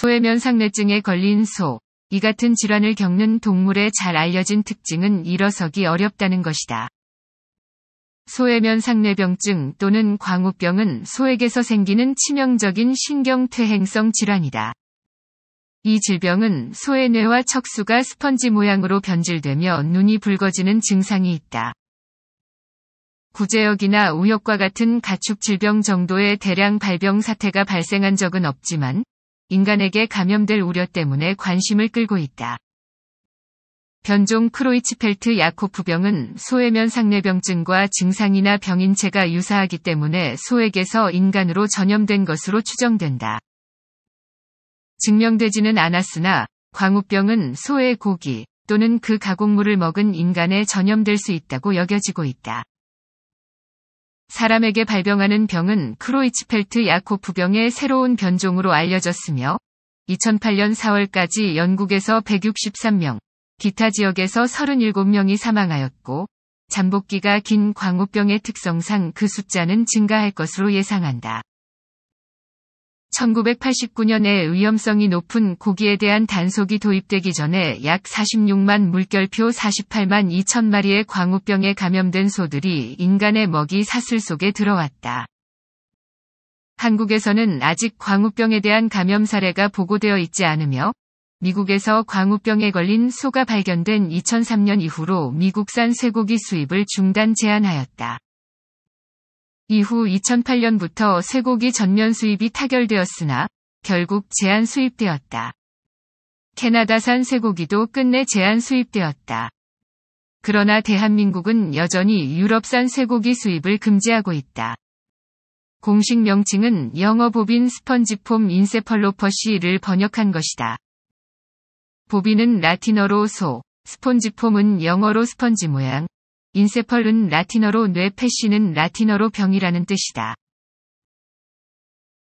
소외면상뇌증에 걸린 소, 이 같은 질환을 겪는 동물의 잘 알려진 특징은 일어서기 어렵다는 것이다. 소해면상뇌병증 또는 광우병은 소에게서 생기는 치명적인 신경퇴행성 질환이다. 이 질병은 소의 뇌와 척수가 스펀지 모양으로 변질되며 눈이 붉어지는 증상이 있다. 구제역이나 우역과 같은 가축 질병 정도의 대량 발병 사태가 발생한 적은 없지만 인간에게 감염될 우려 때문에 관심을 끌고 있다. 변종 크로이츠펠트 야코프병은 소외면 상내병증과 증상이나 병인체가 유사하기 때문에 소에게서 인간으로 전염된 것으로 추정된다. 증명되지는 않았으나 광우병은 소의 고기 또는 그 가공물을 먹은 인간에 전염될 수 있다고 여겨지고 있다. 사람에게 발병하는 병은 크로이츠펠트 야코프병의 새로운 변종으로 알려졌으며 2008년 4월까지 영국에서 163명, 기타 지역에서 37명이 사망하였고 잠복기가 긴 광우병의 특성상 그 숫자는 증가할 것으로 예상한다. 1989년에 위험성이 높은 고기에 대한 단속이 도입되기 전에 약 46만 물결표 48만 2천 마리의 광우병에 감염된 소들이 인간의 먹이 사슬 속에 들어왔다. 한국에서는 아직 광우병에 대한 감염 사례가 보고되어 있지 않으며 미국에서 광우병에 걸린 소가 발견된 2003년 이후로 미국산 쇠고기 수입을 중단 제한하였다. 이후 2008년부터 쇠고기 전면 수입이 타결되었으나 결국 제한 수입되었다. 캐나다산 쇠고기도 끝내 제한 수입되었다. 그러나 대한민국은 여전히 유럽산 쇠고기 수입을 금지하고 있다. 공식 명칭은 영어 보빈 스펀지폼 인세펄로퍼시를 번역한 것이다. 보빈은 라틴어로 소, 스펀지폼은 영어로 스펀지 모양, 인세펄은 라틴어로 뇌, 패시는 라틴어로 병이라는 뜻이다.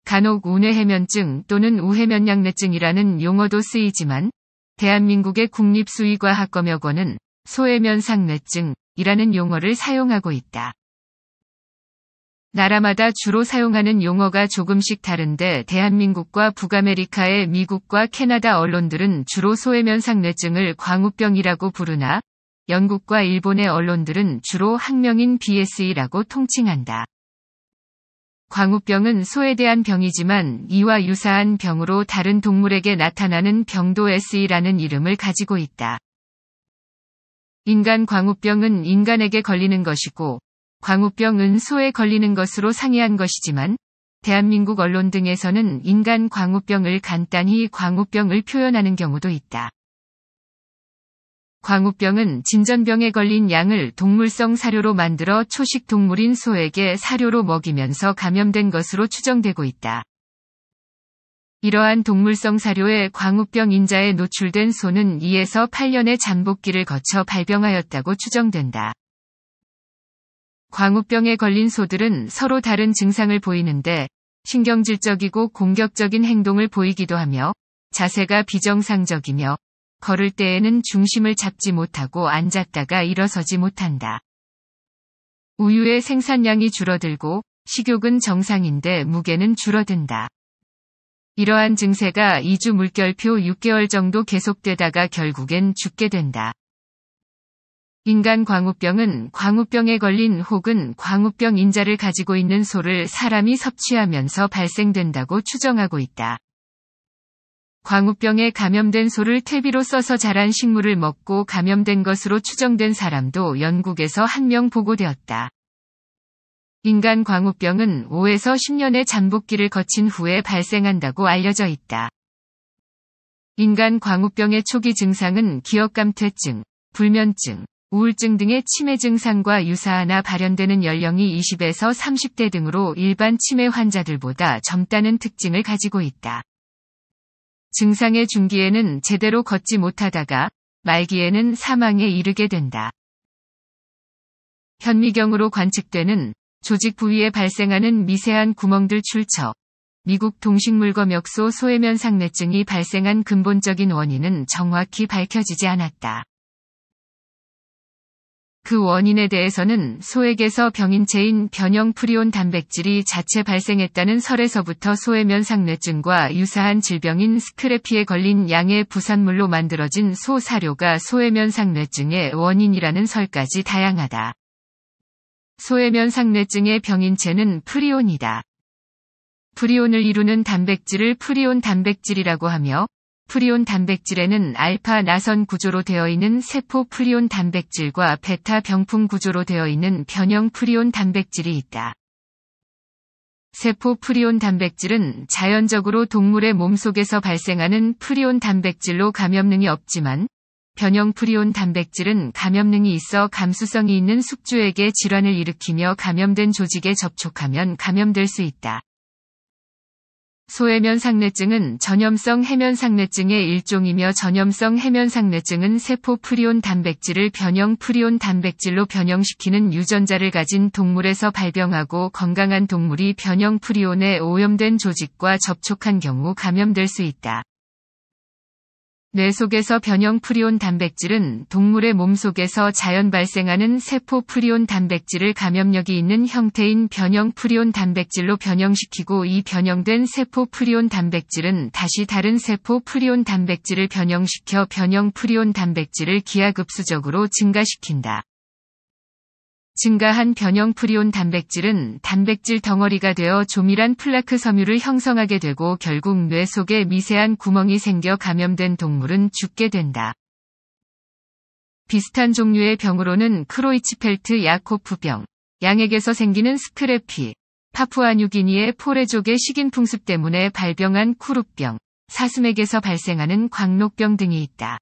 간혹 우뇌해면증 또는 우해면양내증이라는 용어도 쓰이지만 대한민국의 국립수의과학검역원은 소해면상뇌증이라는 용어를 사용하고 있다. 나라마다 주로 사용하는 용어가 조금씩 다른데 대한민국과 북아메리카의 미국과 캐나다 언론들은 주로 소해면상뇌증을 광우병이라고 부르나 영국과 일본의 언론들은 주로 학명인 BSE라고 통칭한다. 광우병은 소에 대한 병이지만 이와 유사한 병으로 다른 동물에게 나타나는 병도 SE라는 이름을 가지고 있다. 인간 광우병은 인간에게 걸리는 것이고 광우병은 소에 걸리는 것으로 상이한 것이지만 대한민국 언론 등에서는 인간 광우병을 간단히 광우병을 표현하는 경우도 있다. 광우병은 진전병에 걸린 양을 동물성 사료로 만들어 초식 동물인 소에게 사료로 먹이면서 감염된 것으로 추정되고 있다. 이러한 동물성 사료에 광우병 인자에 노출된 소는 2에서 8년의 잠복기를 거쳐 발병하였다고 추정된다. 광우병에 걸린 소들은 서로 다른 증상을 보이는데 신경질적이고 공격적인 행동을 보이기도 하며 자세가 비정상적이며 걸을 때에는 중심을 잡지 못하고 앉았다가 일어서지 못한다. 우유의 생산량이 줄어들고 식욕은 정상인데 무게는 줄어든다. 이러한 증세가 2주 물결표 6개월 정도 계속되다가 결국엔 죽게 된다. 인간 광우병은 광우병에 걸린 혹은 광우병 인자를 가지고 있는 소를 사람이 섭취하면서 발생된다고 추정하고 있다. 광우병에 감염된 소를 퇴비로 써서 자란 식물을 먹고 감염된 것으로 추정된 사람도 영국에서 한 명 보고되었다. 인간 광우병은 5에서 10년의 잠복기를 거친 후에 발생한다고 알려져 있다. 인간 광우병의 초기 증상은 기억감퇴증, 불면증, 우울증 등의 치매 증상과 유사하나 발현되는 연령이 20에서 30대 등으로 일반 치매 환자들보다 젊다는 특징을 가지고 있다. 증상의 중기에는 제대로 걷지 못하다가 말기에는 사망에 이르게 된다. 현미경으로 관측되는 조직 부위에 발생하는 미세한 구멍들 출처, 미국 동식물검역소 소해면상내증이 발생한 근본적인 원인은 정확히 밝혀지지 않았다. 그 원인에 대해서는 소액에서 병인체인 변형프리온 단백질이 자체 발생했다는 설에서부터 소외 면상뇌증과 유사한 질병인 스크래피에 걸린 양의 부산물로 만들어진 소 사료가 소외 면상뇌증의 원인이라는 설까지 다양하다. 소외 면상뇌증의 병인체는 프리온이다. 프리온을 이루는 단백질을 프리온 단백질이라고 하며 프리온 단백질에는 알파 나선 구조로 되어 있는 세포 프리온 단백질과 베타 병풍 구조로 되어 있는 변형 프리온 단백질이 있다. 세포 프리온 단백질은 자연적으로 동물의 몸속에서 발생하는 프리온 단백질로 감염능이 없지만 변형 프리온 단백질은 감염능이 있어 감수성이 있는 숙주에게 질환을 일으키며 감염된 조직에 접촉하면 감염될 수 있다. 소해면상내증은 전염성 해면상내증의 일종이며 전염성 해면상내증은 세포 프리온 단백질을 변형 프리온 단백질로 변형시키는 유전자를 가진 동물에서 발병하고 건강한 동물이 변형 프리온에 오염된 조직과 접촉한 경우 감염될 수 있다. 뇌 속에서 변형 프리온 단백질은 동물의 몸 속에서 자연 발생하는 세포 프리온 단백질을 감염력이 있는 형태인 변형 프리온 단백질로 변형시키고 이 변형된 세포 프리온 단백질은 다시 다른 세포 프리온 단백질을 변형시켜 변형 프리온 단백질을 기하급수적으로 증가시킨다. 증가한 변형 프리온 단백질은 단백질 덩어리가 되어 조밀한 플라크 섬유를 형성하게 되고 결국 뇌 속에 미세한 구멍이 생겨 감염된 동물은 죽게 된다. 비슷한 종류의 병으로는 크로이치펠트 야코프병, 양액에서 생기는 스크래피, 파푸아뉴기니의 포레족의 식인풍습 때문에 발병한 쿠루병, 사슴에게서 발생하는 광록병 등이 있다.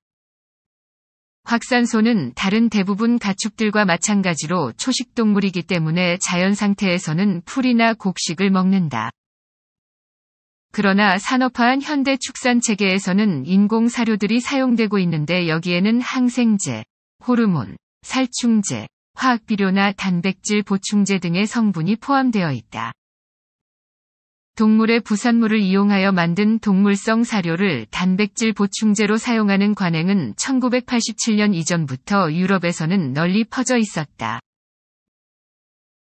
확산소는 다른 대부분 가축들과 마찬가지로 초식동물이기 때문에 자연 상태에서는 풀이나 곡식을 먹는다. 그러나 산업화한 현대 축산 체계에서는 인공 사료들이 사용되고 있는데 여기에는 항생제, 호르몬, 살충제, 화학비료나 단백질 보충제 등의 성분이 포함되어 있다. 동물의 부산물을 이용하여 만든 동물성 사료를 단백질 보충제로 사용하는 관행은 1987년 이전부터 유럽에서는 널리 퍼져 있었다.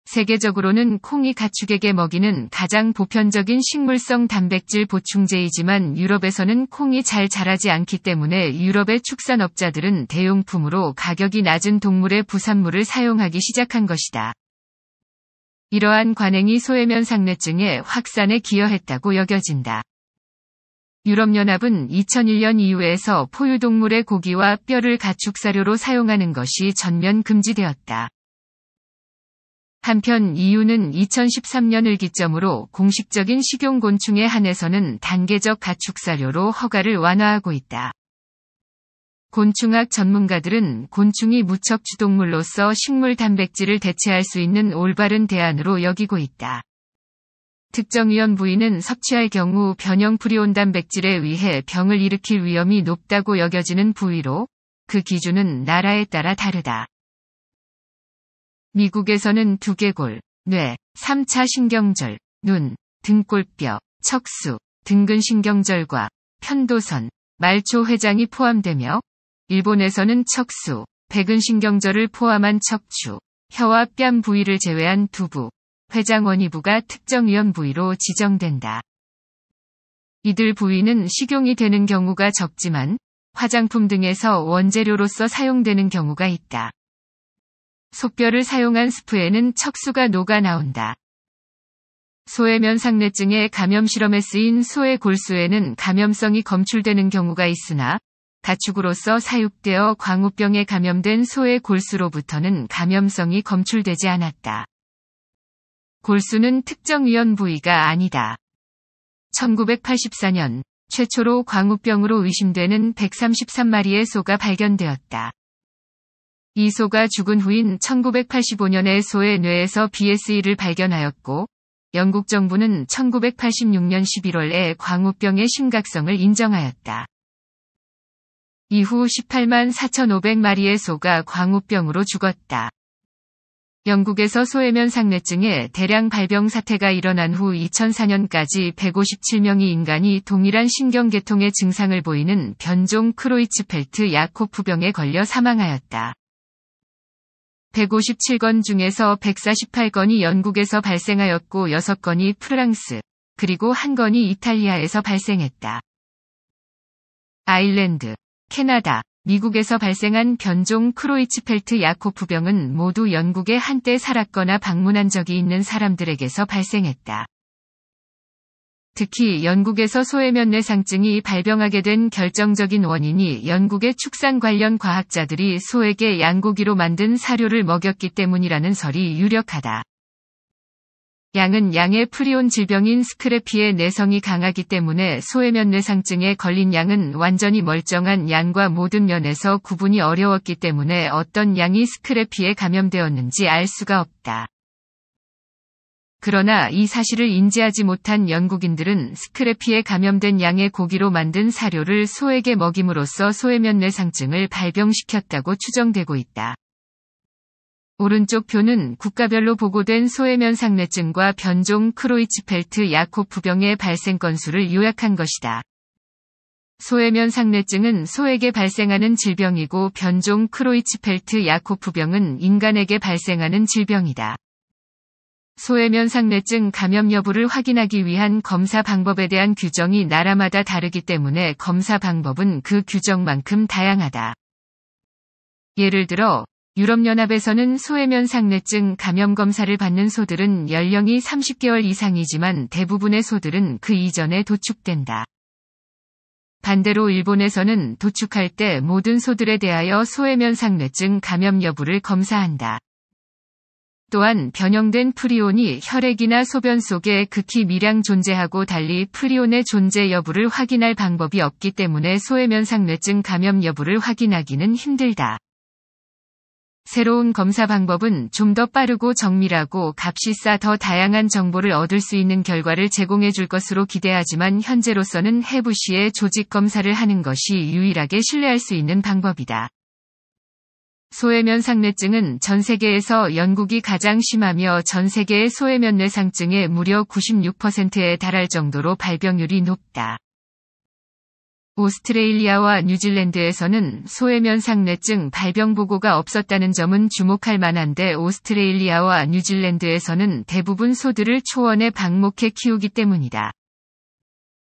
세계적으로는 콩이 가축에게 먹이는 가장 보편적인 식물성 단백질 보충제이지만 유럽에서는 콩이 잘 자라지 않기 때문에 유럽의 축산업자들은 대용품으로 가격이 낮은 동물의 부산물을 사용하기 시작한 것이다. 이러한 관행이 소외면 상뇌증의 확산에 기여했다고 여겨진다. 유럽연합은 2001년 이후에서 포유동물의 고기와 뼈를 가축사료로 사용하는 것이 전면 금지되었다. 한편 이유는 2013년을 기점으로 공식적인 식용곤충에 한해서는 단계적 가축사료로 허가를 완화하고 있다. 곤충학 전문가들은 곤충이 무척 주동물로서 식물 단백질을 대체할 수 있는 올바른 대안으로 여기고 있다. 특정위원 부위는 섭취할 경우 변형 프리온 단백질에 의해 병을 일으킬 위험이 높다고 여겨지는 부위로 그 기준은 나라에 따라 다르다. 미국에서는 두개골, 뇌, 3차 신경절, 눈, 등골뼈, 척수, 등근신경절과 편도선, 말초 회장이 포함되며 일본에서는 척수, 백은신경절을 포함한 척추, 혀와 뺨 부위를 제외한 두부, 회장원위부가 특정위원 부위로 지정된다. 이들 부위는 식용이 되는 경우가 적지만 화장품 등에서 원재료로서 사용되는 경우가 있다. 속뼈를 사용한 스프에는 척수가 녹아 나온다. 소의 면상내증의 감염 실험에 쓰인 소의 골수에는 감염성이 검출되는 경우가 있으나 가축으로서 사육되어 광우병에 감염된 소의 골수로부터는 감염성이 검출되지 않았다. 골수는 특정 위험 부위가 아니다. 1984년 최초로 광우병으로 의심되는 133마리의 소가 발견되었다. 이 소가 죽은 후인 1985년에 소의 뇌에서 BSE를 발견하였고, 영국 정부는 1986년 11월에 광우병의 심각성을 인정하였다. 이후 18만 4,500마리의 소가 광우병으로 죽었다. 영국에서 소해면 상내증에 대량 발병 사태가 일어난 후 2004년까지 157명의 인간이 동일한 신경계통의 증상을 보이는 변종 크로이츠펠트 야코프병에 걸려 사망하였다. 157건 중에서 148건이 영국에서 발생하였고 6건이 프랑스, 그리고 1건이 이탈리아에서 발생했다. 아일랜드, 캐나다, 미국에서 발생한 변종 크로이츠펠트 야코프병은 모두 영국에 한때 살았거나 방문한 적이 있는 사람들에게서 발생했다. 특히 영국에서 소외면내 상증이 발병하게 된 결정적인 원인이 영국의 축산 관련 과학자들이 소에게 양고기로 만든 사료를 먹였기 때문이라는 설이 유력하다. 양은 양의 프리온 질병인 스크래피의 내성이 강하기 때문에 소외면 내상증에 걸린 양은 완전히 멀쩡한 양과 모든 면에서 구분이 어려웠기 때문에 어떤 양이 스크래피에 감염되었는지 알 수가 없다. 그러나 이 사실을 인지하지 못한 영국인들은 스크래피에 감염된 양의 고기로 만든 사료를 소에게 먹임으로써 소외면 내상증을 발병시켰다고 추정되고 있다. 오른쪽 표는 국가별로 보고된 소해면 상내증과 변종 크로이츠펠트 야코프병의 발생 건수를 요약한 것이다. 소해면 상내증은 소에게 발생하는 질병이고 변종 크로이츠펠트 야코프병은 인간에게 발생하는 질병이다. 소해면 상내증 감염 여부를 확인하기 위한 검사 방법에 대한 규정이 나라마다 다르기 때문에 검사 방법은 그 규정만큼 다양하다. 예를 들어 유럽연합에서는 소외면 상내증 감염 검사를 받는 소들은 연령이 30개월 이상이지만 대부분의 소들은 그 이전에 도축된다. 반대로 일본에서는 도축할 때 모든 소들에 대하여 소외면 상뇌증 감염 여부를 검사한다. 또한 변형된 프리온이 혈액이나 소변 속에 극히 미량 존재하고 달리 프리온의 존재 여부를 확인할 방법이 없기 때문에 소외면상뇌증 감염 여부를 확인하기는 힘들다. 새로운 검사 방법은 좀 더 빠르고 정밀하고 값이 싸 더 다양한 정보를 얻을 수 있는 결과를 제공해 줄 것으로 기대하지만 현재로서는 해부시의 조직 검사를 하는 것이 유일하게 신뢰할 수 있는 방법이다. 소외면 상뇌증은 전 세계에서 영국이 가장 심하며 전 세계의 소외면 뇌상증의 무려 96%에 달할 정도로 발병률이 높다. 오스트레일리아와 뉴질랜드에서는 소외면상내증 발병 보고가 없었다는 점은 주목할 만한데 오스트레일리아와 뉴질랜드에서는 대부분 소들을 초원에 방목해 키우기 때문이다.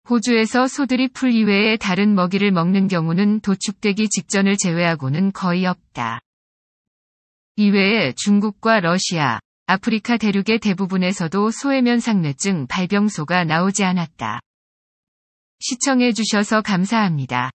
호주에서 소들이 풀 이외에 다른 먹이를 먹는 경우는 도축되기 직전을 제외하고는 거의 없다. 이외에 중국과 러시아, 아프리카 대륙의 대부분에서도 소외면상뇌증 발병소가 나오지 않았다. 시청해주셔서 감사합니다.